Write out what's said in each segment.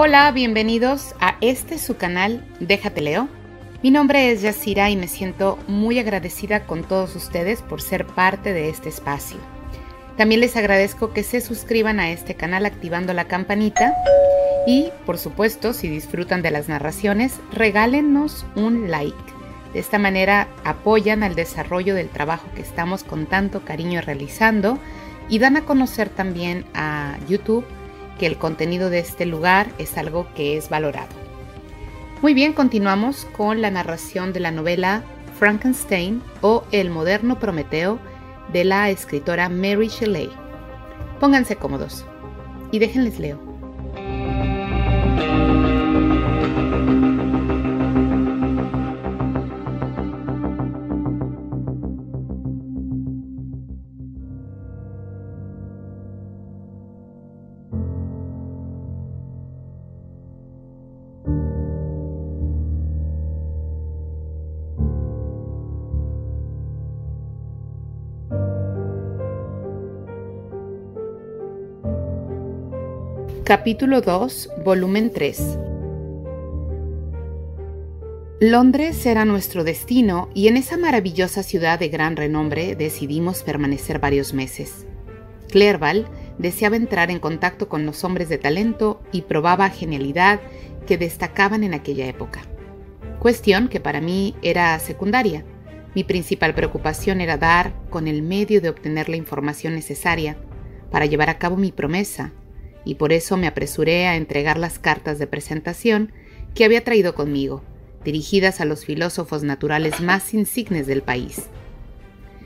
Hola, bienvenidos a este su canal Déjate Leo. Mi nombre es Yasira y me siento muy agradecida con todos ustedes por ser parte de este espacio. También les agradezco que se suscriban a este canal activando la campanita y, por supuesto, si disfrutan de las narraciones, regálenos un like. De esta manera apoyan al desarrollo del trabajo que estamos con tanto cariño realizando y dan a conocer también a YouTube que el contenido de este lugar es algo que es valorado. Muy bien, continuamos con la narración de la novela Frankenstein o El moderno Prometeo de la escritora Mary Shelley. Pónganse cómodos y déjenles leo. Capítulo 2, volumen 3. Londres era nuestro destino y en esa maravillosa ciudad de gran renombre decidimos permanecer varios meses. Clerval deseaba entrar en contacto con los hombres de talento y probaba genialidad que destacaban en aquella época. Cuestión que para mí era secundaria. Mi principal preocupación era dar con el medio de obtener la información necesaria para llevar a cabo mi promesa y por eso me apresuré a entregar las cartas de presentación que había traído conmigo, dirigidas a los filósofos naturales más insignes del país.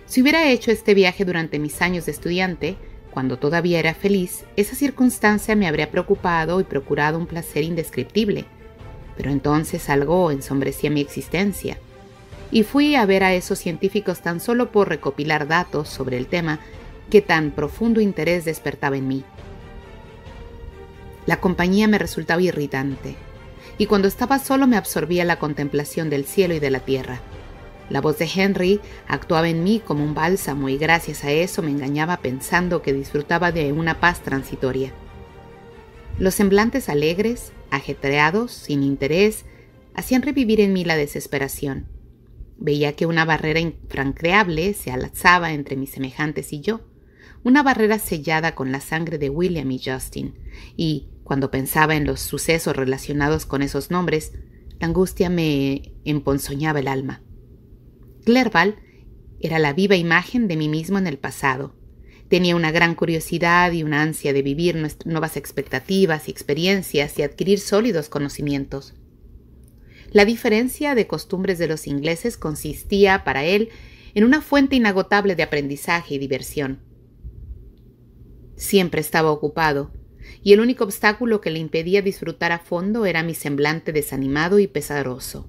Si hubiera hecho este viaje durante mis años de estudiante, cuando todavía era feliz, esa circunstancia me habría preocupado y procurado un placer indescriptible. Pero entonces algo ensombrecía mi existencia. Y fui a ver a esos científicos tan solo por recopilar datos sobre el tema que tan profundo interés despertaba en mí la compañía me resultaba irritante, y cuando estaba solo me absorbía la contemplación del cielo y de la tierra. La voz de Henry actuaba en mí como un bálsamo y gracias a eso me engañaba pensando que disfrutaba de una paz transitoria. Los semblantes alegres, ajetreados, sin interés, hacían revivir en mí la desesperación. Veía que una barrera infranqueable se alzaba entre mis semejantes y yo una barrera sellada con la sangre de William y Justin, y, cuando pensaba en los sucesos relacionados con esos nombres, la angustia me emponzoñaba el alma. Clerval era la viva imagen de mí mismo en el pasado. Tenía una gran curiosidad y una ansia de vivir nuevas expectativas y experiencias y adquirir sólidos conocimientos. La diferencia de costumbres de los ingleses consistía para él en una fuente inagotable de aprendizaje y diversión. Siempre estaba ocupado, y el único obstáculo que le impedía disfrutar a fondo era mi semblante desanimado y pesaroso.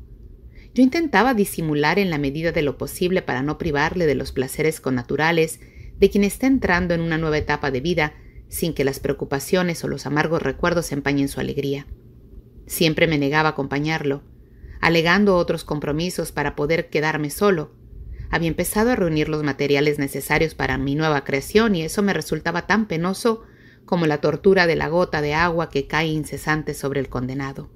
Yo intentaba disimular en la medida de lo posible para no privarle de los placeres connaturales de quien está entrando en una nueva etapa de vida sin que las preocupaciones o los amargos recuerdos empañen su alegría. Siempre me negaba a acompañarlo, alegando otros compromisos para poder quedarme solo, había empezado a reunir los materiales necesarios para mi nueva creación y eso me resultaba tan penoso como la tortura de la gota de agua que cae incesante sobre el condenado.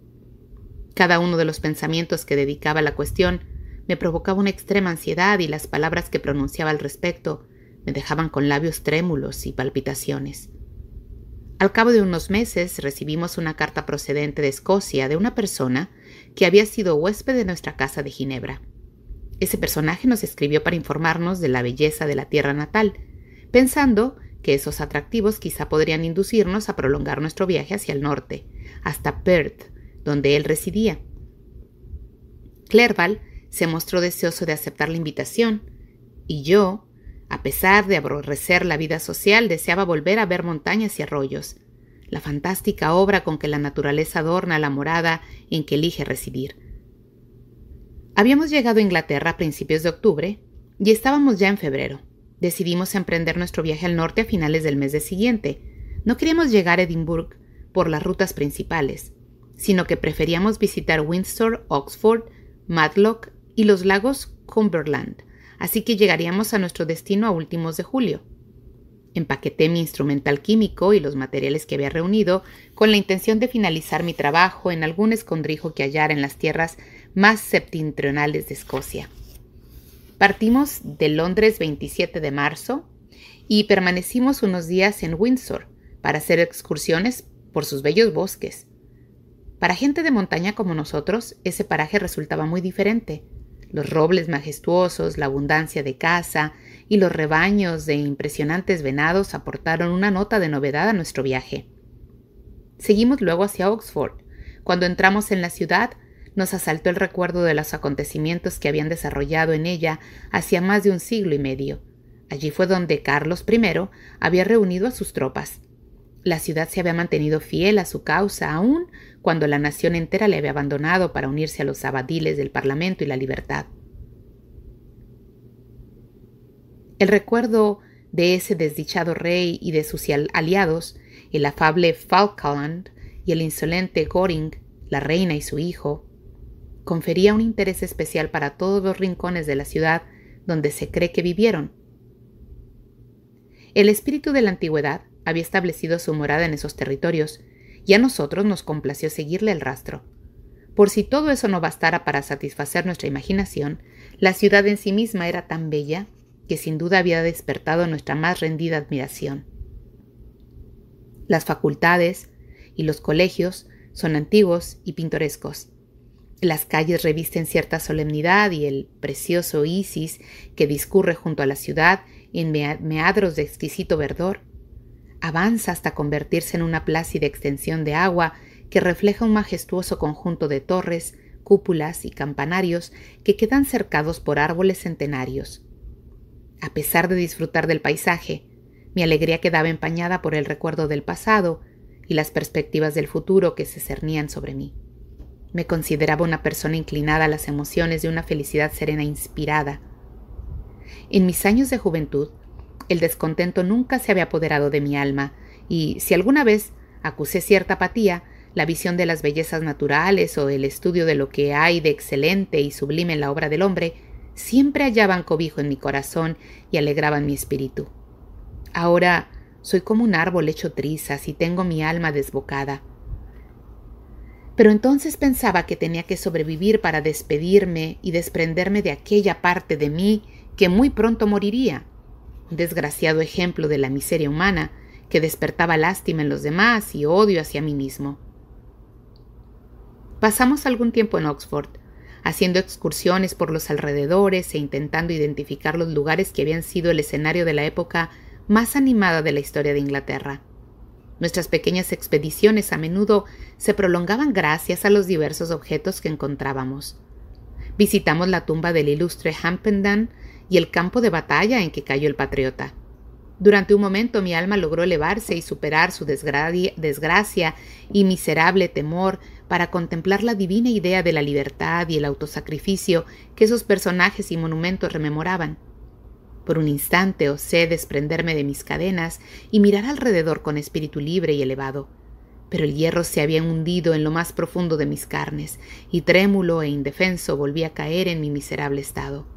Cada uno de los pensamientos que dedicaba a la cuestión me provocaba una extrema ansiedad y las palabras que pronunciaba al respecto me dejaban con labios trémulos y palpitaciones. Al cabo de unos meses recibimos una carta procedente de Escocia de una persona que había sido huésped de nuestra casa de Ginebra. Ese personaje nos escribió para informarnos de la belleza de la tierra natal, pensando que esos atractivos quizá podrían inducirnos a prolongar nuestro viaje hacia el norte, hasta Perth, donde él residía. Clerval se mostró deseoso de aceptar la invitación, y yo, a pesar de aborrecer la vida social, deseaba volver a ver montañas y arroyos, la fantástica obra con que la naturaleza adorna la morada en que elige residir Habíamos llegado a Inglaterra a principios de octubre y estábamos ya en febrero. Decidimos emprender nuestro viaje al norte a finales del mes de siguiente. No queríamos llegar a Edimburgo por las rutas principales, sino que preferíamos visitar Windsor, Oxford, Matlock y los lagos Cumberland, así que llegaríamos a nuestro destino a últimos de julio. Empaqueté mi instrumental químico y los materiales que había reunido con la intención de finalizar mi trabajo en algún escondrijo que hallara en las tierras más septentrionales de Escocia. Partimos de Londres 27 de marzo y permanecimos unos días en Windsor para hacer excursiones por sus bellos bosques. Para gente de montaña como nosotros, ese paraje resultaba muy diferente. Los robles majestuosos, la abundancia de caza y los rebaños de impresionantes venados aportaron una nota de novedad a nuestro viaje. Seguimos luego hacia Oxford. Cuando entramos en la ciudad, nos asaltó el recuerdo de los acontecimientos que habían desarrollado en ella hacia más de un siglo y medio. Allí fue donde Carlos I había reunido a sus tropas. La ciudad se había mantenido fiel a su causa aún cuando la nación entera le había abandonado para unirse a los abadiles del Parlamento y la libertad. El recuerdo de ese desdichado rey y de sus aliados, el afable Falkland y el insolente Goring, la reina y su hijo, confería un interés especial para todos los rincones de la ciudad donde se cree que vivieron. El espíritu de la antigüedad había establecido su morada en esos territorios, y a nosotros nos complació seguirle el rastro. Por si todo eso no bastara para satisfacer nuestra imaginación, la ciudad en sí misma era tan bella que sin duda había despertado nuestra más rendida admiración. Las facultades y los colegios son antiguos y pintorescos, las calles revisten cierta solemnidad y el precioso Isis que discurre junto a la ciudad en meadros de exquisito verdor avanza hasta convertirse en una plácida extensión de agua que refleja un majestuoso conjunto de torres, cúpulas y campanarios que quedan cercados por árboles centenarios. A pesar de disfrutar del paisaje, mi alegría quedaba empañada por el recuerdo del pasado y las perspectivas del futuro que se cernían sobre mí. Me consideraba una persona inclinada a las emociones de una felicidad serena e inspirada. En mis años de juventud, el descontento nunca se había apoderado de mi alma, y si alguna vez acusé cierta apatía, la visión de las bellezas naturales o el estudio de lo que hay de excelente y sublime en la obra del hombre, siempre hallaban cobijo en mi corazón y alegraban mi espíritu. Ahora soy como un árbol hecho trizas y tengo mi alma desbocada pero entonces pensaba que tenía que sobrevivir para despedirme y desprenderme de aquella parte de mí que muy pronto moriría. desgraciado ejemplo de la miseria humana que despertaba lástima en los demás y odio hacia mí mismo. Pasamos algún tiempo en Oxford, haciendo excursiones por los alrededores e intentando identificar los lugares que habían sido el escenario de la época más animada de la historia de Inglaterra. Nuestras pequeñas expediciones a menudo se prolongaban gracias a los diversos objetos que encontrábamos. Visitamos la tumba del ilustre Hampendan y el campo de batalla en que cayó el patriota. Durante un momento mi alma logró elevarse y superar su desgracia y miserable temor para contemplar la divina idea de la libertad y el autosacrificio que esos personajes y monumentos rememoraban. Por un instante osé desprenderme de mis cadenas y mirar alrededor con espíritu libre y elevado, pero el hierro se había hundido en lo más profundo de mis carnes, y trémulo e indefenso volví a caer en mi miserable estado.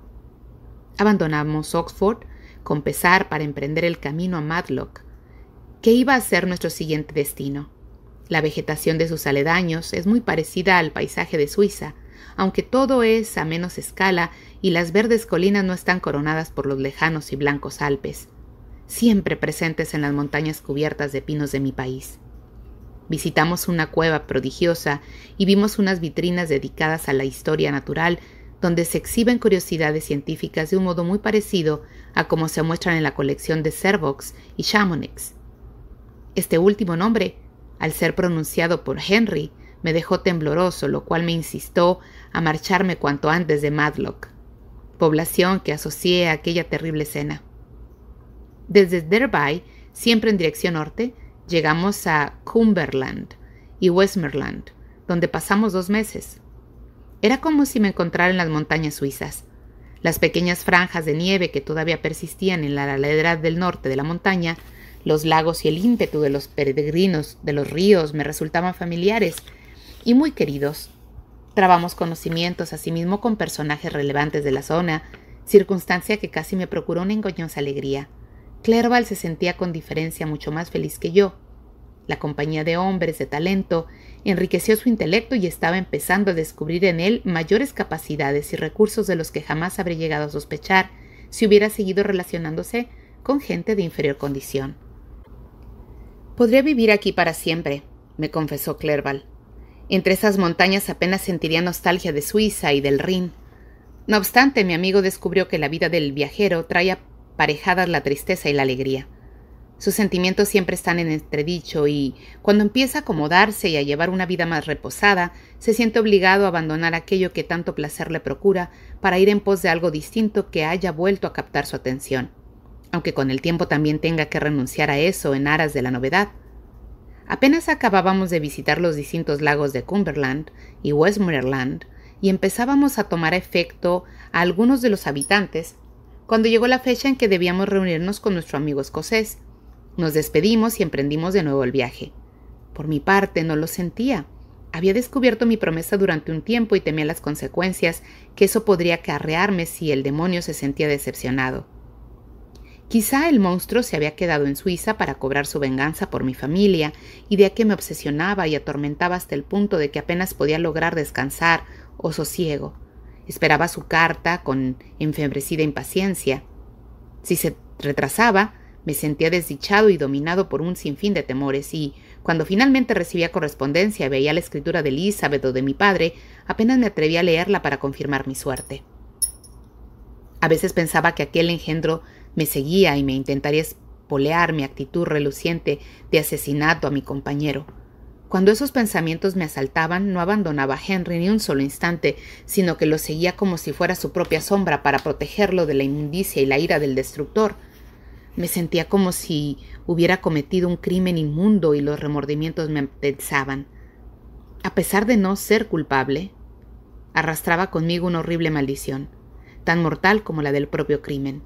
Abandonamos Oxford con pesar para emprender el camino a Madlock. que iba a ser nuestro siguiente destino. La vegetación de sus aledaños es muy parecida al paisaje de Suiza, aunque todo es a menos escala y las verdes colinas no están coronadas por los lejanos y blancos Alpes, siempre presentes en las montañas cubiertas de pinos de mi país. Visitamos una cueva prodigiosa y vimos unas vitrinas dedicadas a la historia natural donde se exhiben curiosidades científicas de un modo muy parecido a como se muestran en la colección de Servox y Chamonix. Este último nombre, al ser pronunciado por Henry, me dejó tembloroso, lo cual me insistió a marcharme cuanto antes de Madlock, población que asocié a aquella terrible escena. Desde Derby, siempre en dirección norte, llegamos a Cumberland y Westmerland, donde pasamos dos meses. Era como si me encontrara en las montañas suizas. Las pequeñas franjas de nieve que todavía persistían en la ladera del norte de la montaña, los lagos y el ímpetu de los peregrinos de los ríos me resultaban familiares y muy queridos. Trabamos conocimientos asimismo con personajes relevantes de la zona, circunstancia que casi me procuró una engoñosa alegría. Clerval se sentía con diferencia mucho más feliz que yo. La compañía de hombres de talento enriqueció su intelecto y estaba empezando a descubrir en él mayores capacidades y recursos de los que jamás habría llegado a sospechar si hubiera seguido relacionándose con gente de inferior condición. Podría vivir aquí para siempre, me confesó Clerval. Entre esas montañas apenas sentiría nostalgia de Suiza y del Rin. No obstante, mi amigo descubrió que la vida del viajero trae aparejadas la tristeza y la alegría. Sus sentimientos siempre están en entredicho y, cuando empieza a acomodarse y a llevar una vida más reposada, se siente obligado a abandonar aquello que tanto placer le procura para ir en pos de algo distinto que haya vuelto a captar su atención. Aunque con el tiempo también tenga que renunciar a eso en aras de la novedad. Apenas acabábamos de visitar los distintos lagos de Cumberland y Westmoreland y empezábamos a tomar efecto a algunos de los habitantes cuando llegó la fecha en que debíamos reunirnos con nuestro amigo escocés. Nos despedimos y emprendimos de nuevo el viaje. Por mi parte, no lo sentía. Había descubierto mi promesa durante un tiempo y temía las consecuencias que eso podría acarrearme si el demonio se sentía decepcionado. Quizá el monstruo se había quedado en Suiza para cobrar su venganza por mi familia, y idea que me obsesionaba y atormentaba hasta el punto de que apenas podía lograr descansar o oh sosiego. Esperaba su carta con enfebrecida impaciencia. Si se retrasaba, me sentía desdichado y dominado por un sinfín de temores y, cuando finalmente recibía correspondencia y veía la escritura de Elizabeth o de mi padre, apenas me atrevía a leerla para confirmar mi suerte. A veces pensaba que aquel engendro me seguía y me intentaría espolear mi actitud reluciente de asesinato a mi compañero. Cuando esos pensamientos me asaltaban, no abandonaba a Henry ni un solo instante, sino que lo seguía como si fuera su propia sombra para protegerlo de la inmundicia y la ira del destructor. Me sentía como si hubiera cometido un crimen inmundo y los remordimientos me tensaban. A pesar de no ser culpable, arrastraba conmigo una horrible maldición, tan mortal como la del propio crimen.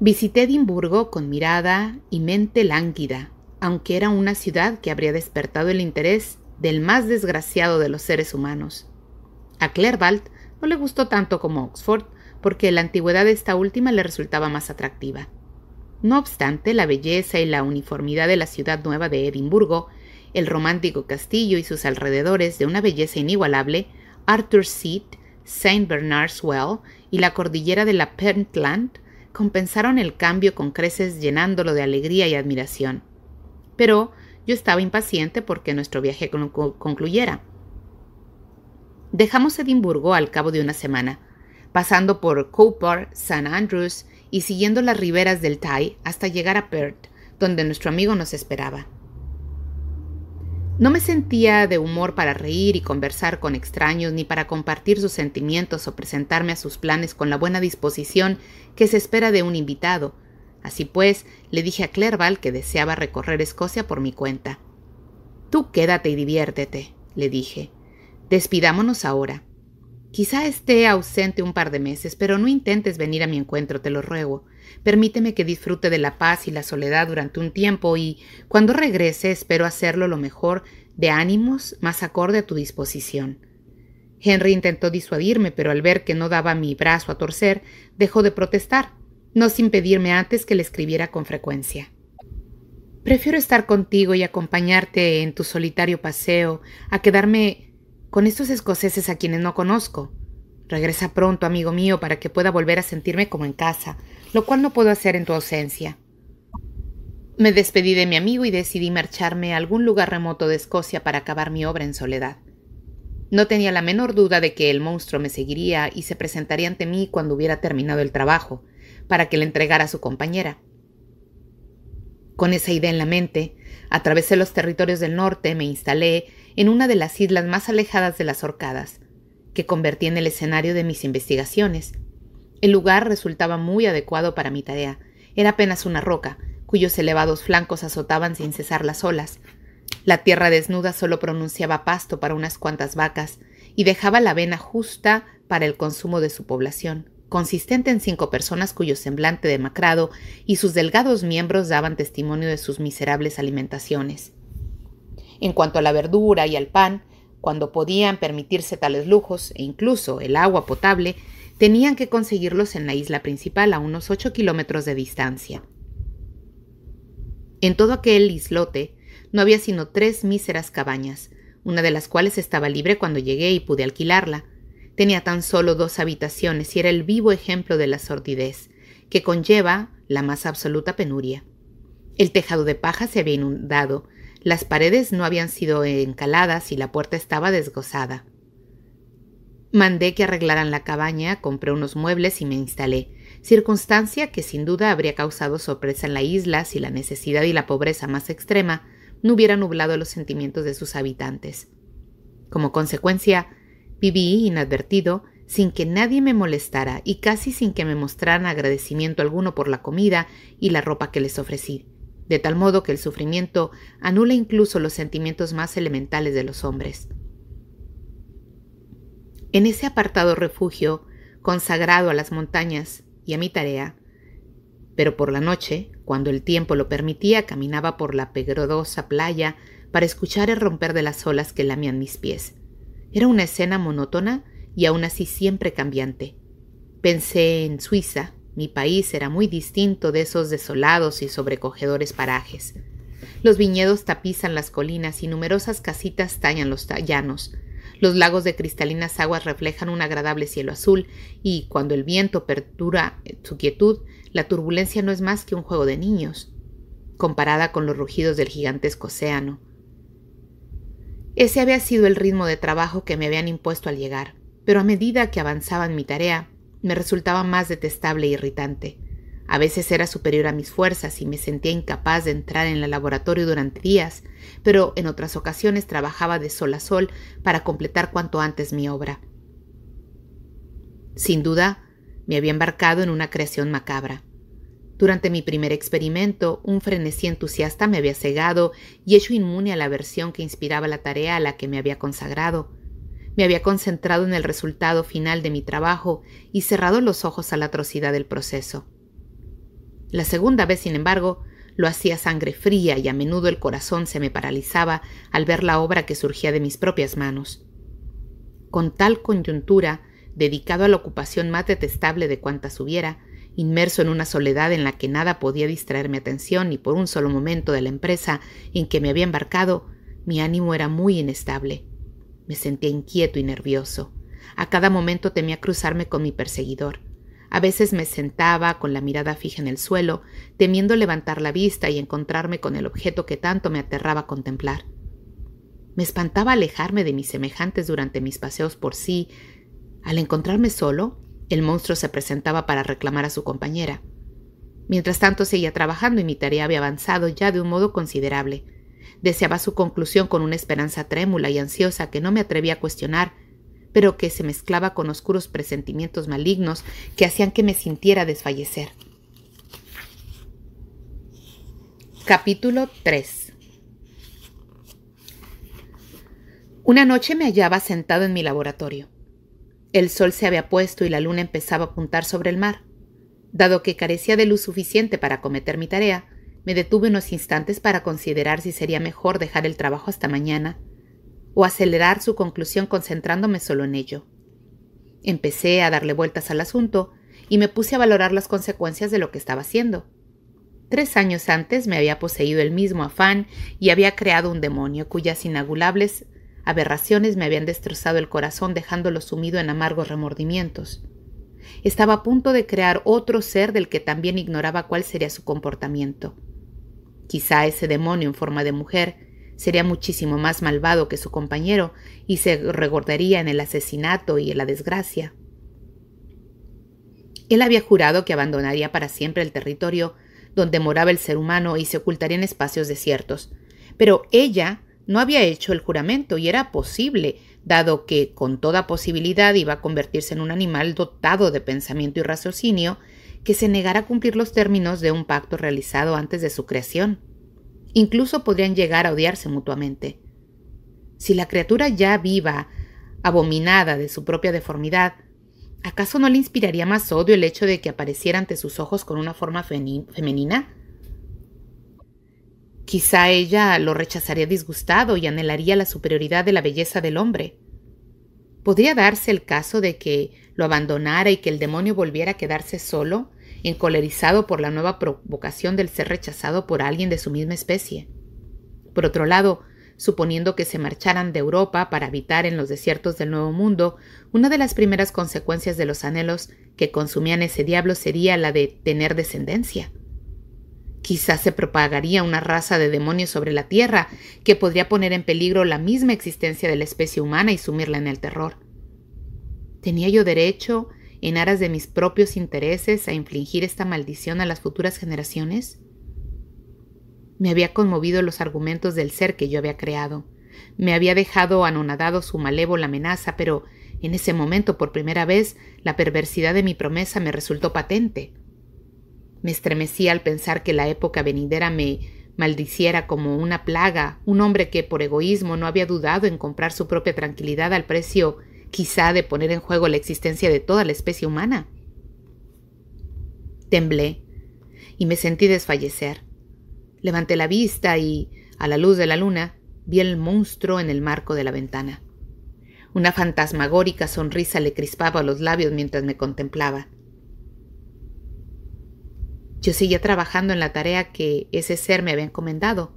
Visité Edimburgo con mirada y mente lánguida, aunque era una ciudad que habría despertado el interés del más desgraciado de los seres humanos. A Clerval no le gustó tanto como Oxford, porque la antigüedad de esta última le resultaba más atractiva. No obstante, la belleza y la uniformidad de la ciudad nueva de Edimburgo, el romántico castillo y sus alrededores de una belleza inigualable, Arthur's Seat, St. Bernard's Well y la cordillera de la Pentland compensaron el cambio con creces llenándolo de alegría y admiración. Pero yo estaba impaciente porque nuestro viaje concluyera. Dejamos Edimburgo al cabo de una semana, pasando por Cooper, St. Andrews y siguiendo las riberas del Tai hasta llegar a Perth, donde nuestro amigo nos esperaba. No me sentía de humor para reír y conversar con extraños, ni para compartir sus sentimientos o presentarme a sus planes con la buena disposición que se espera de un invitado. Así pues, le dije a Clerval que deseaba recorrer Escocia por mi cuenta. Tú quédate y diviértete, le dije. Despidámonos ahora. Quizá esté ausente un par de meses, pero no intentes venir a mi encuentro, te lo ruego. Permíteme que disfrute de la paz y la soledad durante un tiempo y, cuando regrese, espero hacerlo lo mejor de ánimos más acorde a tu disposición. Henry intentó disuadirme, pero al ver que no daba mi brazo a torcer, dejó de protestar, no sin pedirme antes que le escribiera con frecuencia. Prefiero estar contigo y acompañarte en tu solitario paseo a quedarme con estos escoceses a quienes no conozco. Regresa pronto, amigo mío, para que pueda volver a sentirme como en casa, lo cual no puedo hacer en tu ausencia. Me despedí de mi amigo y decidí marcharme a algún lugar remoto de Escocia para acabar mi obra en soledad. No tenía la menor duda de que el monstruo me seguiría y se presentaría ante mí cuando hubiera terminado el trabajo, para que le entregara a su compañera. Con esa idea en la mente, atravesé los territorios del norte, me instalé en una de las islas más alejadas de las Orcadas, que convertí en el escenario de mis investigaciones. El lugar resultaba muy adecuado para mi tarea. Era apenas una roca, cuyos elevados flancos azotaban sin cesar las olas. La tierra desnuda solo pronunciaba pasto para unas cuantas vacas y dejaba la vena justa para el consumo de su población, consistente en cinco personas cuyo semblante demacrado y sus delgados miembros daban testimonio de sus miserables alimentaciones. En cuanto a la verdura y al pan, cuando podían permitirse tales lujos, e incluso el agua potable, tenían que conseguirlos en la isla principal a unos ocho kilómetros de distancia. En todo aquel islote no había sino tres míseras cabañas, una de las cuales estaba libre cuando llegué y pude alquilarla. Tenía tan solo dos habitaciones y era el vivo ejemplo de la sordidez, que conlleva la más absoluta penuria. El tejado de paja se había inundado las paredes no habían sido encaladas y la puerta estaba desgozada. Mandé que arreglaran la cabaña, compré unos muebles y me instalé, circunstancia que sin duda habría causado sorpresa en la isla si la necesidad y la pobreza más extrema no hubieran nublado los sentimientos de sus habitantes. Como consecuencia, viví inadvertido, sin que nadie me molestara y casi sin que me mostraran agradecimiento alguno por la comida y la ropa que les ofrecí de tal modo que el sufrimiento anula incluso los sentimientos más elementales de los hombres. En ese apartado refugio, consagrado a las montañas y a mi tarea, pero por la noche, cuando el tiempo lo permitía, caminaba por la pegrodosa playa para escuchar el romper de las olas que lamían mis pies. Era una escena monótona y aún así siempre cambiante. Pensé en Suiza, mi país era muy distinto de esos desolados y sobrecogedores parajes. Los viñedos tapizan las colinas y numerosas casitas tallan los llanos. Los lagos de cristalinas aguas reflejan un agradable cielo azul y, cuando el viento perdura eh, su quietud, la turbulencia no es más que un juego de niños, comparada con los rugidos del gigantesco océano. Ese había sido el ritmo de trabajo que me habían impuesto al llegar, pero a medida que avanzaba en mi tarea, me resultaba más detestable e irritante. A veces era superior a mis fuerzas y me sentía incapaz de entrar en el laboratorio durante días, pero en otras ocasiones trabajaba de sol a sol para completar cuanto antes mi obra. Sin duda, me había embarcado en una creación macabra. Durante mi primer experimento, un frenesí entusiasta me había cegado y hecho inmune a la aversión que inspiraba la tarea a la que me había consagrado. Me había concentrado en el resultado final de mi trabajo y cerrado los ojos a la atrocidad del proceso. La segunda vez, sin embargo, lo hacía sangre fría y a menudo el corazón se me paralizaba al ver la obra que surgía de mis propias manos. Con tal coyuntura, dedicado a la ocupación más detestable de cuantas hubiera, inmerso en una soledad en la que nada podía distraer mi atención ni por un solo momento de la empresa en que me había embarcado, mi ánimo era muy inestable. Me sentía inquieto y nervioso. A cada momento temía cruzarme con mi perseguidor. A veces me sentaba con la mirada fija en el suelo, temiendo levantar la vista y encontrarme con el objeto que tanto me aterraba contemplar. Me espantaba alejarme de mis semejantes durante mis paseos por sí. Al encontrarme solo, el monstruo se presentaba para reclamar a su compañera. Mientras tanto seguía trabajando y mi tarea había avanzado ya de un modo considerable. Deseaba su conclusión con una esperanza trémula y ansiosa que no me atrevía a cuestionar, pero que se mezclaba con oscuros presentimientos malignos que hacían que me sintiera desfallecer. Capítulo 3 Una noche me hallaba sentado en mi laboratorio. El sol se había puesto y la luna empezaba a apuntar sobre el mar. Dado que carecía de luz suficiente para acometer mi tarea, me detuve unos instantes para considerar si sería mejor dejar el trabajo hasta mañana o acelerar su conclusión concentrándome solo en ello. Empecé a darle vueltas al asunto y me puse a valorar las consecuencias de lo que estaba haciendo. Tres años antes me había poseído el mismo afán y había creado un demonio cuyas inagulables aberraciones me habían destrozado el corazón dejándolo sumido en amargos remordimientos. Estaba a punto de crear otro ser del que también ignoraba cuál sería su comportamiento. Quizá ese demonio en forma de mujer sería muchísimo más malvado que su compañero y se regordaría en el asesinato y en la desgracia. Él había jurado que abandonaría para siempre el territorio donde moraba el ser humano y se ocultaría en espacios desiertos, pero ella no había hecho el juramento y era posible, dado que con toda posibilidad iba a convertirse en un animal dotado de pensamiento y raciocinio que se negara a cumplir los términos de un pacto realizado antes de su creación. Incluso podrían llegar a odiarse mutuamente. Si la criatura ya viva, abominada de su propia deformidad, ¿acaso no le inspiraría más odio el hecho de que apareciera ante sus ojos con una forma femenina? Quizá ella lo rechazaría disgustado y anhelaría la superioridad de la belleza del hombre. ¿Podría darse el caso de que lo abandonara y que el demonio volviera a quedarse solo, encolerizado por la nueva provocación del ser rechazado por alguien de su misma especie? Por otro lado, suponiendo que se marcharan de Europa para habitar en los desiertos del Nuevo Mundo, una de las primeras consecuencias de los anhelos que consumían ese diablo sería la de tener descendencia. Quizás se propagaría una raza de demonios sobre la Tierra que podría poner en peligro la misma existencia de la especie humana y sumirla en el terror. ¿Tenía yo derecho, en aras de mis propios intereses, a infligir esta maldición a las futuras generaciones? Me había conmovido los argumentos del ser que yo había creado. Me había dejado anonadado su malévola amenaza, pero en ese momento, por primera vez, la perversidad de mi promesa me resultó patente. Me estremecía al pensar que la época venidera me maldiciera como una plaga, un hombre que por egoísmo no había dudado en comprar su propia tranquilidad al precio quizá de poner en juego la existencia de toda la especie humana. Temblé y me sentí desfallecer. Levanté la vista y, a la luz de la luna, vi el monstruo en el marco de la ventana. Una fantasmagórica sonrisa le crispaba los labios mientras me contemplaba. Yo seguía trabajando en la tarea que ese ser me había encomendado.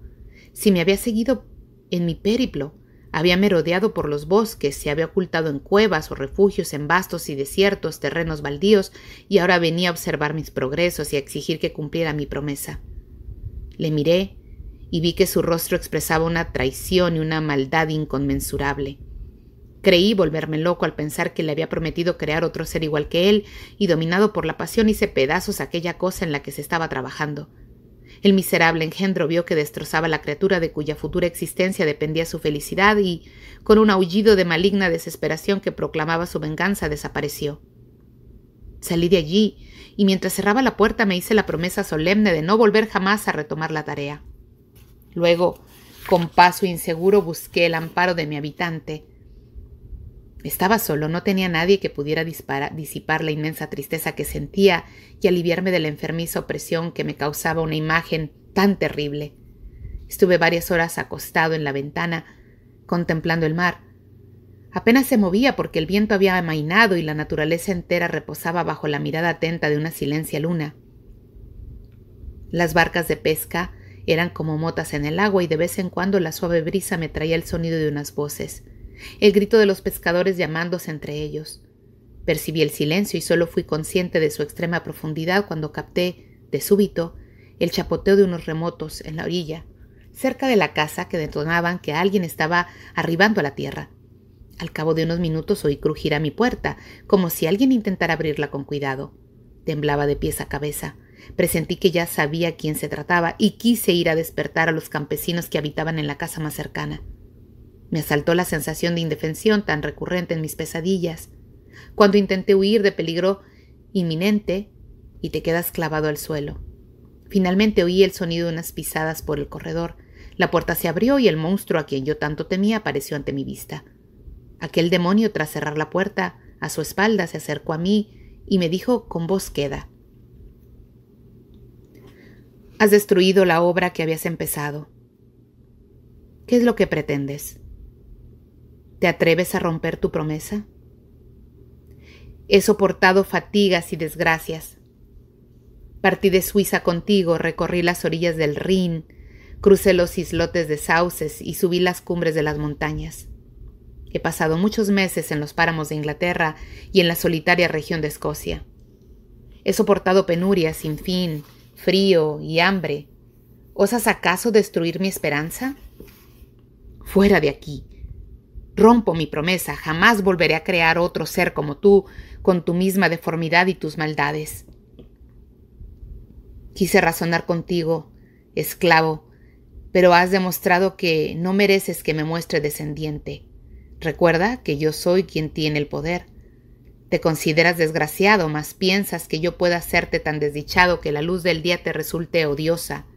Si me había seguido en mi périplo, había merodeado por los bosques, se había ocultado en cuevas o refugios, en vastos y desiertos, terrenos baldíos, y ahora venía a observar mis progresos y a exigir que cumpliera mi promesa. Le miré y vi que su rostro expresaba una traición y una maldad inconmensurable. Creí volverme loco al pensar que le había prometido crear otro ser igual que él, y dominado por la pasión hice pedazos aquella cosa en la que se estaba trabajando. El miserable engendro vio que destrozaba la criatura de cuya futura existencia dependía su felicidad y, con un aullido de maligna desesperación que proclamaba su venganza, desapareció. Salí de allí, y mientras cerraba la puerta me hice la promesa solemne de no volver jamás a retomar la tarea. Luego, con paso inseguro, busqué el amparo de mi habitante, estaba solo, no tenía nadie que pudiera disipar la inmensa tristeza que sentía y aliviarme de la enfermiza opresión que me causaba una imagen tan terrible. Estuve varias horas acostado en la ventana, contemplando el mar. Apenas se movía porque el viento había amainado y la naturaleza entera reposaba bajo la mirada atenta de una silencia luna. Las barcas de pesca eran como motas en el agua y de vez en cuando la suave brisa me traía el sonido de unas voces el grito de los pescadores llamándose entre ellos. Percibí el silencio y solo fui consciente de su extrema profundidad cuando capté, de súbito, el chapoteo de unos remotos en la orilla, cerca de la casa que detonaban que alguien estaba arribando a la tierra. Al cabo de unos minutos oí crujir a mi puerta, como si alguien intentara abrirla con cuidado. Temblaba de pies a cabeza. Presentí que ya sabía quién se trataba y quise ir a despertar a los campesinos que habitaban en la casa más cercana. Me asaltó la sensación de indefensión tan recurrente en mis pesadillas, cuando intenté huir de peligro inminente y te quedas clavado al suelo. Finalmente oí el sonido de unas pisadas por el corredor. La puerta se abrió y el monstruo a quien yo tanto temía apareció ante mi vista. Aquel demonio, tras cerrar la puerta, a su espalda se acercó a mí y me dijo con voz queda. Has destruido la obra que habías empezado. ¿Qué es lo que pretendes? ¿Te atreves a romper tu promesa? He soportado fatigas y desgracias. Partí de Suiza contigo, recorrí las orillas del Rin, crucé los islotes de sauces y subí las cumbres de las montañas. He pasado muchos meses en los páramos de Inglaterra y en la solitaria región de Escocia. He soportado penurias sin fin, frío y hambre. ¿Osas acaso destruir mi esperanza? Fuera de aquí, Rompo mi promesa, jamás volveré a crear otro ser como tú, con tu misma deformidad y tus maldades. Quise razonar contigo, esclavo, pero has demostrado que no mereces que me muestre descendiente. Recuerda que yo soy quien tiene el poder. Te consideras desgraciado, mas piensas que yo pueda hacerte tan desdichado que la luz del día te resulte odiosa.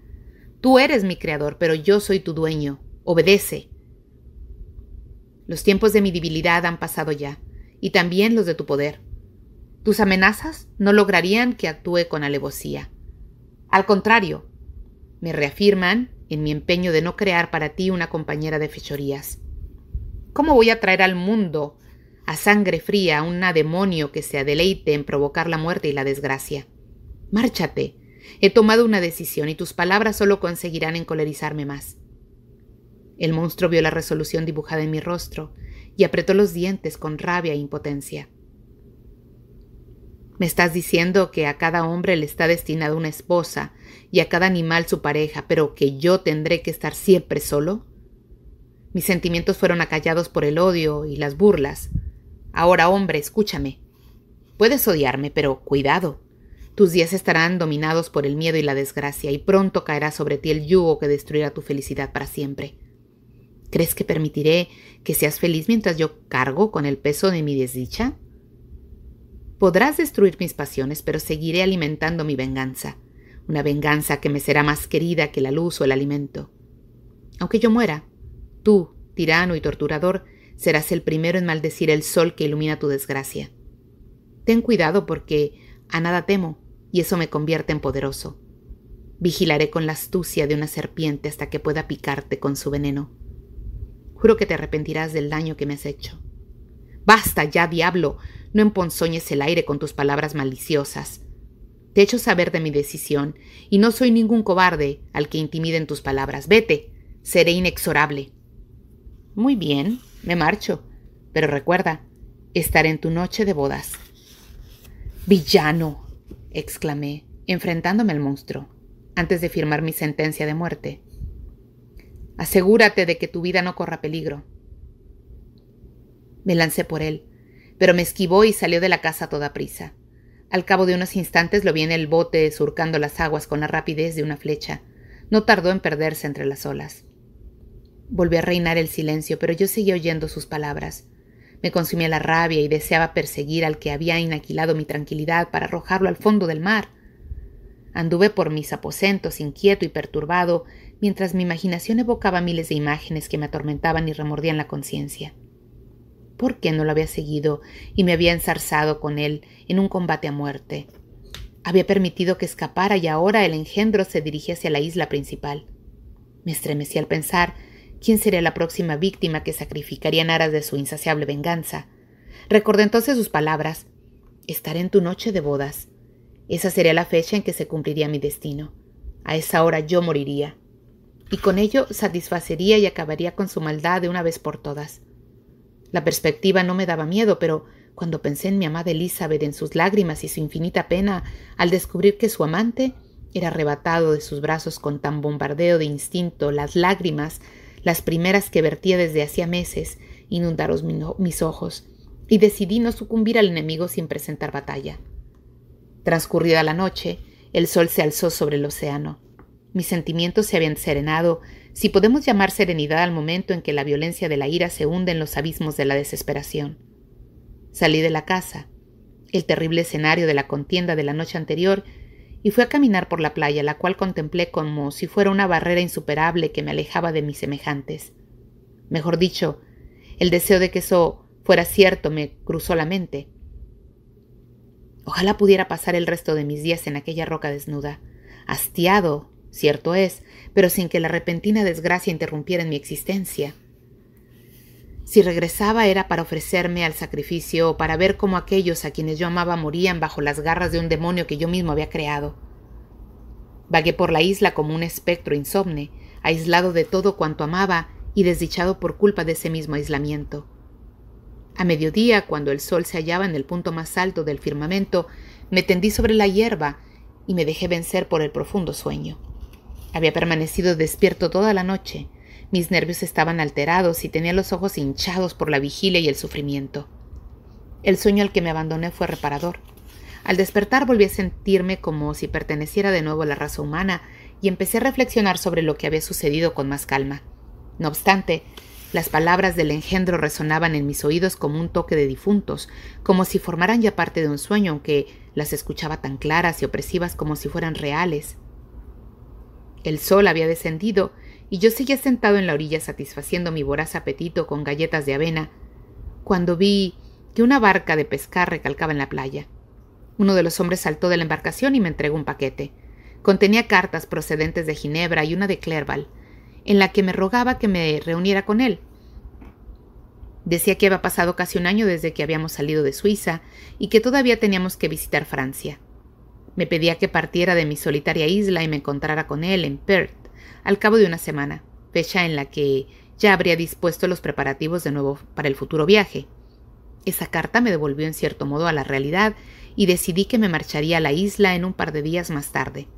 Tú eres mi creador, pero yo soy tu dueño. Obedece. Los tiempos de mi debilidad han pasado ya, y también los de tu poder. Tus amenazas no lograrían que actúe con alevosía. Al contrario, me reafirman en mi empeño de no crear para ti una compañera de fechorías. ¿Cómo voy a traer al mundo a sangre fría a un demonio que se adeleite en provocar la muerte y la desgracia? Márchate. He tomado una decisión y tus palabras solo conseguirán encolerizarme más. El monstruo vio la resolución dibujada en mi rostro y apretó los dientes con rabia e impotencia. Me estás diciendo que a cada hombre le está destinada una esposa y a cada animal su pareja, pero que yo tendré que estar siempre solo? Mis sentimientos fueron acallados por el odio y las burlas. Ahora, hombre, escúchame. Puedes odiarme, pero cuidado. Tus días estarán dominados por el miedo y la desgracia, y pronto caerá sobre ti el yugo que destruirá tu felicidad para siempre. ¿Crees que permitiré que seas feliz mientras yo cargo con el peso de mi desdicha? Podrás destruir mis pasiones, pero seguiré alimentando mi venganza, una venganza que me será más querida que la luz o el alimento. Aunque yo muera, tú, tirano y torturador, serás el primero en maldecir el sol que ilumina tu desgracia. Ten cuidado porque a nada temo, y eso me convierte en poderoso. Vigilaré con la astucia de una serpiente hasta que pueda picarte con su veneno. Juro que te arrepentirás del daño que me has hecho. Basta ya, diablo. No emponzoñes el aire con tus palabras maliciosas. Te echo saber de mi decisión, y no soy ningún cobarde al que intimiden tus palabras. Vete. Seré inexorable. Muy bien, me marcho. Pero recuerda, estaré en tu noche de bodas. Villano, exclamé, enfrentándome al monstruo, antes de firmar mi sentencia de muerte. Asegúrate de que tu vida no corra peligro. Me lancé por él, pero me esquivó y salió de la casa a toda prisa. Al cabo de unos instantes lo vi en el bote surcando las aguas con la rapidez de una flecha. No tardó en perderse entre las olas. Volvió a reinar el silencio, pero yo seguía oyendo sus palabras. Me consumía la rabia y deseaba perseguir al que había inaquilado mi tranquilidad para arrojarlo al fondo del mar. Anduve por mis aposentos inquieto y perturbado, mientras mi imaginación evocaba miles de imágenes que me atormentaban y remordían la conciencia. ¿Por qué no lo había seguido y me había ensarzado con él en un combate a muerte? Había permitido que escapara y ahora el engendro se dirigía hacia la isla principal. Me estremecí al pensar quién sería la próxima víctima que sacrificaría en aras de su insaciable venganza. Recordé entonces sus palabras. Estaré en tu noche de bodas. Esa sería la fecha en que se cumpliría mi destino. A esa hora yo moriría y con ello satisfacería y acabaría con su maldad de una vez por todas. La perspectiva no me daba miedo, pero cuando pensé en mi amada Elizabeth, en sus lágrimas y su infinita pena al descubrir que su amante era arrebatado de sus brazos con tan bombardeo de instinto, las lágrimas, las primeras que vertía desde hacía meses, inundaron mis ojos, y decidí no sucumbir al enemigo sin presentar batalla. Transcurrida la noche, el sol se alzó sobre el océano mis sentimientos se habían serenado, si podemos llamar serenidad al momento en que la violencia de la ira se hunde en los abismos de la desesperación. Salí de la casa, el terrible escenario de la contienda de la noche anterior, y fui a caminar por la playa, la cual contemplé como si fuera una barrera insuperable que me alejaba de mis semejantes. Mejor dicho, el deseo de que eso fuera cierto me cruzó la mente. Ojalá pudiera pasar el resto de mis días en aquella roca desnuda, hastiado cierto es, pero sin que la repentina desgracia interrumpiera en mi existencia. Si regresaba era para ofrecerme al sacrificio o para ver cómo aquellos a quienes yo amaba morían bajo las garras de un demonio que yo mismo había creado. Vagué por la isla como un espectro insomne, aislado de todo cuanto amaba y desdichado por culpa de ese mismo aislamiento. A mediodía, cuando el sol se hallaba en el punto más alto del firmamento, me tendí sobre la hierba y me dejé vencer por el profundo sueño. Había permanecido despierto toda la noche. Mis nervios estaban alterados y tenía los ojos hinchados por la vigilia y el sufrimiento. El sueño al que me abandoné fue reparador. Al despertar volví a sentirme como si perteneciera de nuevo a la raza humana y empecé a reflexionar sobre lo que había sucedido con más calma. No obstante, las palabras del engendro resonaban en mis oídos como un toque de difuntos, como si formaran ya parte de un sueño, aunque las escuchaba tan claras y opresivas como si fueran reales. El sol había descendido y yo seguía sentado en la orilla satisfaciendo mi voraz apetito con galletas de avena, cuando vi que una barca de pescar recalcaba en la playa. Uno de los hombres saltó de la embarcación y me entregó un paquete. Contenía cartas procedentes de Ginebra y una de Clerval, en la que me rogaba que me reuniera con él. Decía que había pasado casi un año desde que habíamos salido de Suiza y que todavía teníamos que visitar Francia. Me pedía que partiera de mi solitaria isla y me encontrara con él en Perth, al cabo de una semana, fecha en la que ya habría dispuesto los preparativos de nuevo para el futuro viaje. Esa carta me devolvió en cierto modo a la realidad y decidí que me marcharía a la isla en un par de días más tarde.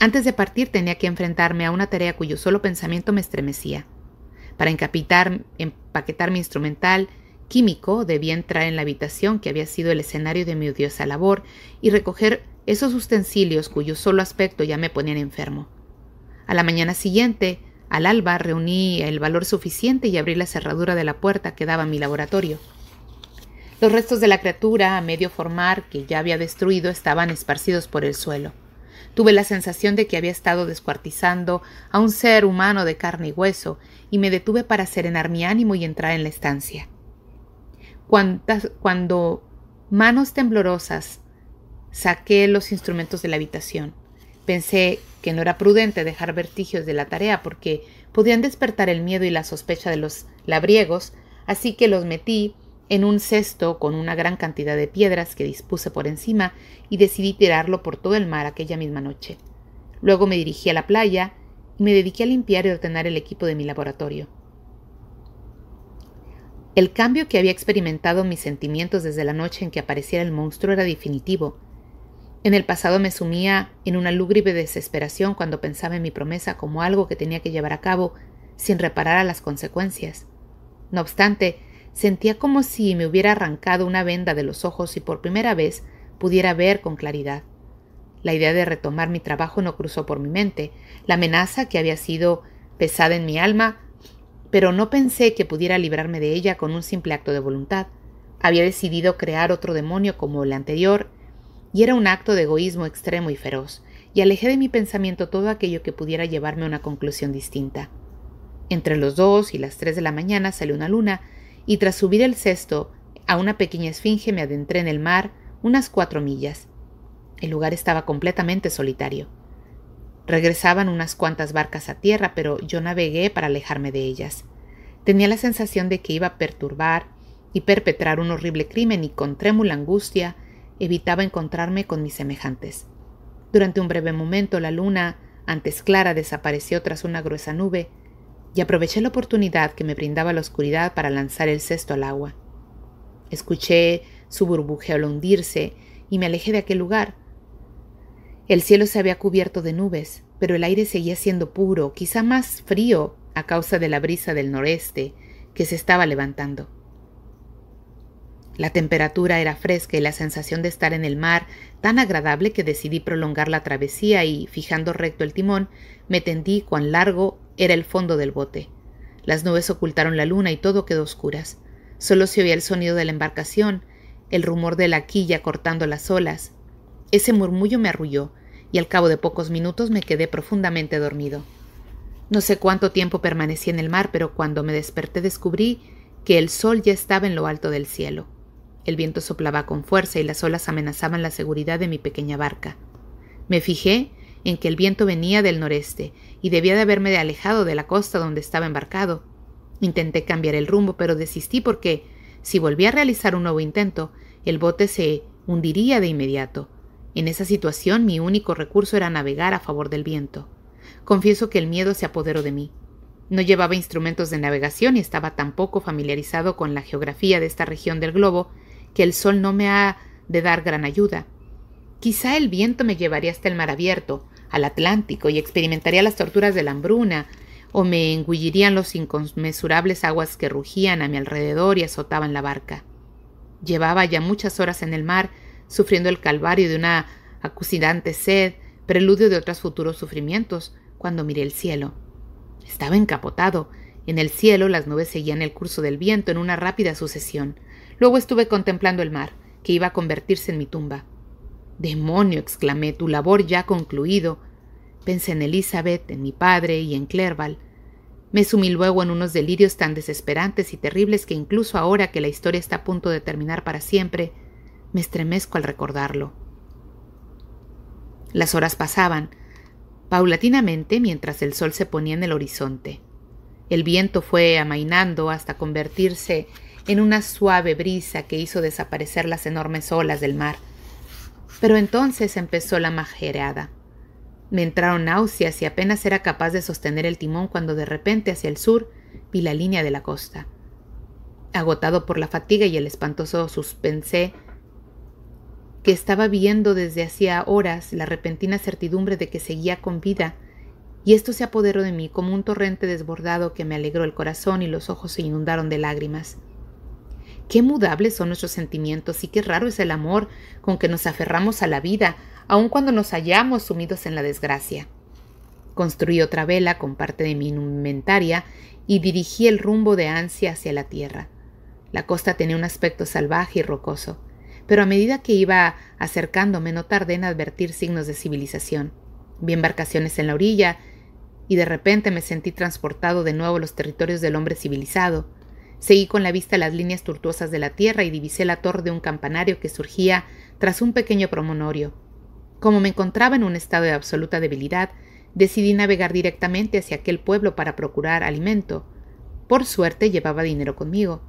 Antes de partir tenía que enfrentarme a una tarea cuyo solo pensamiento me estremecía. Para encapitar, empaquetar mi instrumental, químico debía entrar en la habitación que había sido el escenario de mi odiosa labor y recoger esos utensilios cuyo solo aspecto ya me ponían enfermo. A la mañana siguiente, al alba, reuní el valor suficiente y abrí la cerradura de la puerta que daba a mi laboratorio. Los restos de la criatura a medio formar que ya había destruido estaban esparcidos por el suelo. Tuve la sensación de que había estado descuartizando a un ser humano de carne y hueso, y me detuve para serenar mi ánimo y entrar en la estancia cuando manos temblorosas saqué los instrumentos de la habitación. Pensé que no era prudente dejar vertigios de la tarea porque podían despertar el miedo y la sospecha de los labriegos, así que los metí en un cesto con una gran cantidad de piedras que dispuse por encima y decidí tirarlo por todo el mar aquella misma noche. Luego me dirigí a la playa y me dediqué a limpiar y ordenar el equipo de mi laboratorio. El cambio que había experimentado mis sentimientos desde la noche en que apareciera el monstruo era definitivo. En el pasado me sumía en una lúgubre desesperación cuando pensaba en mi promesa como algo que tenía que llevar a cabo sin reparar a las consecuencias. No obstante, sentía como si me hubiera arrancado una venda de los ojos y por primera vez pudiera ver con claridad. La idea de retomar mi trabajo no cruzó por mi mente. La amenaza que había sido pesada en mi alma pero no pensé que pudiera librarme de ella con un simple acto de voluntad. Había decidido crear otro demonio como el anterior, y era un acto de egoísmo extremo y feroz, y alejé de mi pensamiento todo aquello que pudiera llevarme a una conclusión distinta. Entre los dos y las tres de la mañana salió una luna, y tras subir el cesto a una pequeña esfinge me adentré en el mar unas cuatro millas. El lugar estaba completamente solitario. Regresaban unas cuantas barcas a tierra, pero yo navegué para alejarme de ellas. Tenía la sensación de que iba a perturbar y perpetrar un horrible crimen y con trémula angustia evitaba encontrarme con mis semejantes. Durante un breve momento la luna, antes clara, desapareció tras una gruesa nube y aproveché la oportunidad que me brindaba la oscuridad para lanzar el cesto al agua. Escuché su burbujeo al hundirse y me alejé de aquel lugar, el cielo se había cubierto de nubes, pero el aire seguía siendo puro, quizá más frío a causa de la brisa del noreste que se estaba levantando. La temperatura era fresca y la sensación de estar en el mar tan agradable que decidí prolongar la travesía y, fijando recto el timón, me tendí cuán largo era el fondo del bote. Las nubes ocultaron la luna y todo quedó oscuras. Solo se oía el sonido de la embarcación, el rumor de la quilla cortando las olas, ese murmullo me arrulló, y al cabo de pocos minutos me quedé profundamente dormido. No sé cuánto tiempo permanecí en el mar, pero cuando me desperté descubrí que el sol ya estaba en lo alto del cielo. El viento soplaba con fuerza y las olas amenazaban la seguridad de mi pequeña barca. Me fijé en que el viento venía del noreste y debía de haberme alejado de la costa donde estaba embarcado. Intenté cambiar el rumbo, pero desistí porque, si volvía a realizar un nuevo intento, el bote se hundiría de inmediato en esa situación mi único recurso era navegar a favor del viento. Confieso que el miedo se apoderó de mí. No llevaba instrumentos de navegación y estaba tan poco familiarizado con la geografía de esta región del globo que el sol no me ha de dar gran ayuda. Quizá el viento me llevaría hasta el mar abierto, al Atlántico, y experimentaría las torturas de la hambruna, o me engullirían los inconmensurables aguas que rugían a mi alrededor y azotaban la barca. Llevaba ya muchas horas en el mar sufriendo el calvario de una acucinante sed, preludio de otros futuros sufrimientos, cuando miré el cielo. Estaba encapotado. En el cielo las nubes seguían el curso del viento en una rápida sucesión. Luego estuve contemplando el mar, que iba a convertirse en mi tumba. Demonio, exclamé, tu labor ya concluido. Pensé en Elizabeth, en mi padre y en Clerval. Me sumí luego en unos delirios tan desesperantes y terribles que incluso ahora que la historia está a punto de terminar para siempre, me estremezco al recordarlo. Las horas pasaban, paulatinamente mientras el sol se ponía en el horizonte. El viento fue amainando hasta convertirse en una suave brisa que hizo desaparecer las enormes olas del mar. Pero entonces empezó la majereada. Me entraron náuseas y apenas era capaz de sostener el timón cuando de repente hacia el sur vi la línea de la costa. Agotado por la fatiga y el espantoso suspensé que estaba viendo desde hacía horas la repentina certidumbre de que seguía con vida, y esto se apoderó de mí como un torrente desbordado que me alegró el corazón y los ojos se inundaron de lágrimas. Qué mudables son nuestros sentimientos y qué raro es el amor con que nos aferramos a la vida, aun cuando nos hallamos sumidos en la desgracia. Construí otra vela con parte de mi inventaria y dirigí el rumbo de ansia hacia la tierra. La costa tenía un aspecto salvaje y rocoso pero a medida que iba acercándome no tardé en advertir signos de civilización. Vi embarcaciones en la orilla y de repente me sentí transportado de nuevo a los territorios del hombre civilizado. Seguí con la vista las líneas tortuosas de la tierra y divisé la torre de un campanario que surgía tras un pequeño promonorio. Como me encontraba en un estado de absoluta debilidad, decidí navegar directamente hacia aquel pueblo para procurar alimento. Por suerte llevaba dinero conmigo.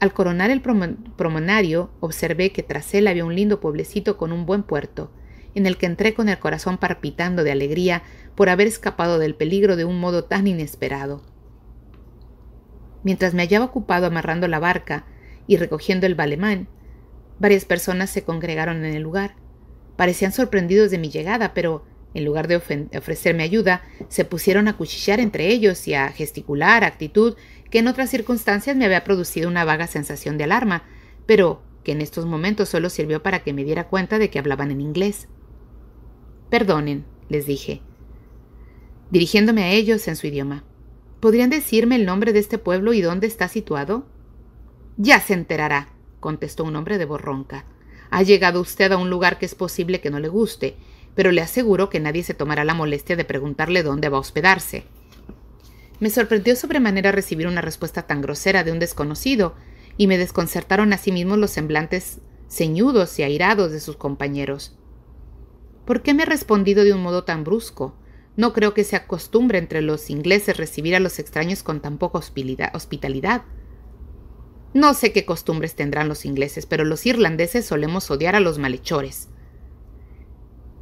Al coronar el promenario, observé que tras él había un lindo pueblecito con un buen puerto, en el que entré con el corazón parpitando de alegría por haber escapado del peligro de un modo tan inesperado. Mientras me hallaba ocupado amarrando la barca y recogiendo el balemán, varias personas se congregaron en el lugar. Parecían sorprendidos de mi llegada, pero en lugar de ofrecerme ayuda, se pusieron a cuchillar entre ellos y a gesticular actitud que en otras circunstancias me había producido una vaga sensación de alarma, pero que en estos momentos solo sirvió para que me diera cuenta de que hablaban en inglés. Perdonen, les dije, dirigiéndome a ellos en su idioma. ¿Podrían decirme el nombre de este pueblo y dónde está situado? Ya se enterará, contestó un hombre de borronca. Ha llegado usted a un lugar que es posible que no le guste, pero le aseguro que nadie se tomará la molestia de preguntarle dónde va a hospedarse. Me sorprendió sobremanera recibir una respuesta tan grosera de un desconocido, y me desconcertaron asimismo sí los semblantes ceñudos y airados de sus compañeros. ¿Por qué me ha respondido de un modo tan brusco? No creo que se acostumbre entre los ingleses recibir a los extraños con tan poca hospitalidad. No sé qué costumbres tendrán los ingleses, pero los irlandeses solemos odiar a los malhechores.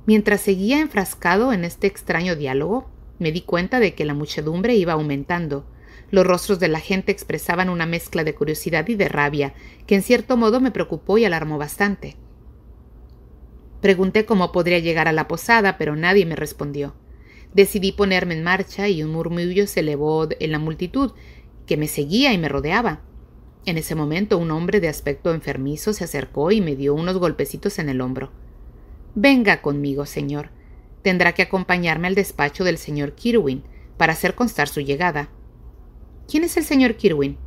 Mientras seguía enfrascado en este extraño diálogo, me di cuenta de que la muchedumbre iba aumentando. Los rostros de la gente expresaban una mezcla de curiosidad y de rabia, que en cierto modo me preocupó y alarmó bastante. Pregunté cómo podría llegar a la posada, pero nadie me respondió. Decidí ponerme en marcha y un murmullo se elevó en la multitud, que me seguía y me rodeaba. En ese momento un hombre de aspecto enfermizo se acercó y me dio unos golpecitos en el hombro. Venga conmigo, señor, tendrá que acompañarme al despacho del señor Kirwin para hacer constar su llegada. ¿Quién es el señor Kirwin?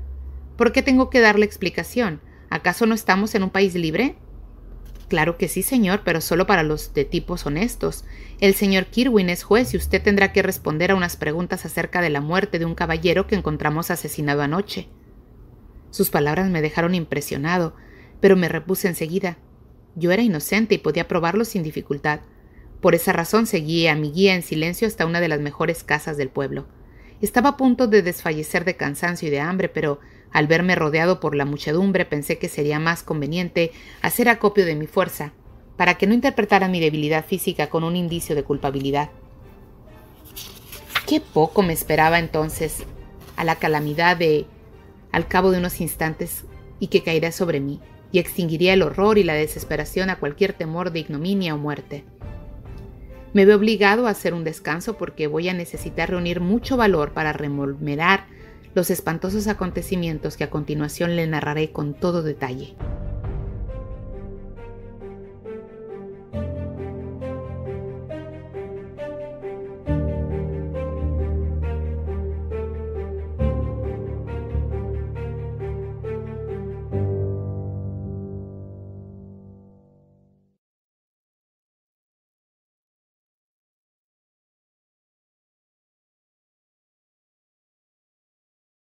¿Por qué tengo que darle explicación? ¿Acaso no estamos en un país libre? Claro que sí, señor, pero solo para los de tipos honestos. El señor Kirwin es juez y usted tendrá que responder a unas preguntas acerca de la muerte de un caballero que encontramos asesinado anoche. Sus palabras me dejaron impresionado, pero me repuse enseguida. Yo era inocente y podía probarlo sin dificultad. Por esa razón seguí a mi guía en silencio hasta una de las mejores casas del pueblo. Estaba a punto de desfallecer de cansancio y de hambre, pero al verme rodeado por la muchedumbre pensé que sería más conveniente hacer acopio de mi fuerza, para que no interpretara mi debilidad física con un indicio de culpabilidad. Qué poco me esperaba entonces a la calamidad de, al cabo de unos instantes, y que caería sobre mí, y extinguiría el horror y la desesperación a cualquier temor de ignominia o muerte. Me veo obligado a hacer un descanso porque voy a necesitar reunir mucho valor para rememorar los espantosos acontecimientos que a continuación le narraré con todo detalle.